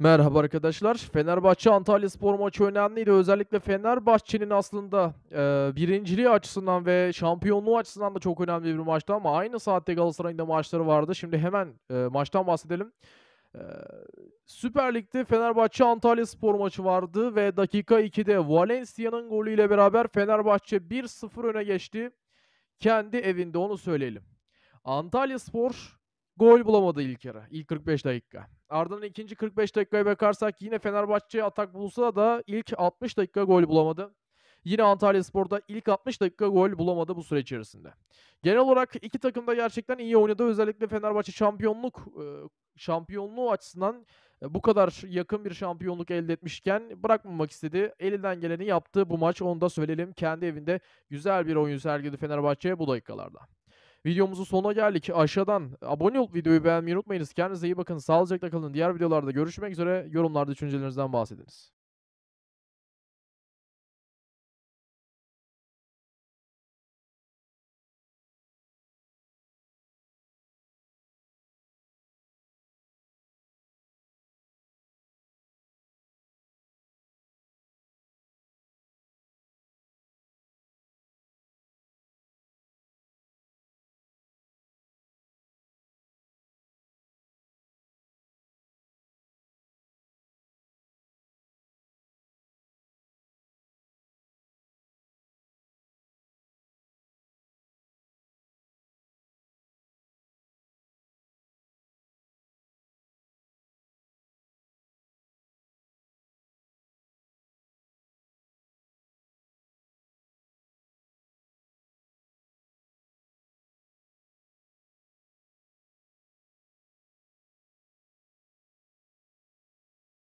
Merhaba arkadaşlar. Fenerbahçe Antalya Spor maçı önemliydi. Özellikle Fenerbahçe'nin aslında e, birinciliği açısından ve şampiyonluğu açısından da çok önemli bir maçtı ama aynı saatte Galatasaray'ın da maçları vardı. Şimdi hemen e, maçtan bahsedelim. E, Süper Lig'de Fenerbahçe Antalya Spor maçı vardı ve dakika 2'de Valencia'nın golüyle beraber Fenerbahçe 1-0 öne geçti. Kendi evinde onu söyleyelim. Antalya Spor Gol bulamadı ilk yarı. İlk 45 dakika. Ardından ikinci 45 dakikaya bakarsak yine Fenerbahçe atak bulsa da ilk 60 dakika gol bulamadı. Yine Antalya Spor'da ilk 60 dakika gol bulamadı bu süre içerisinde. Genel olarak iki takım da gerçekten iyi oynadı. Özellikle Fenerbahçe şampiyonluk e, şampiyonluğu açısından e, bu kadar yakın bir şampiyonluk elde etmişken bırakmamak istedi. Elinden geleni yaptı bu maç onu da söyleyelim. Kendi evinde güzel bir oyun sergiledi Fenerbahçe bu dakikalarda. Videomuzun sonuna geldik. Aşağıdan abone olup videoyu beğenmeyi unutmayınız. Kendinize iyi bakın. Sağlıcakla kalın. Diğer videolarda görüşmek üzere. Yorumlarda düşüncelerinizden bahsediniz.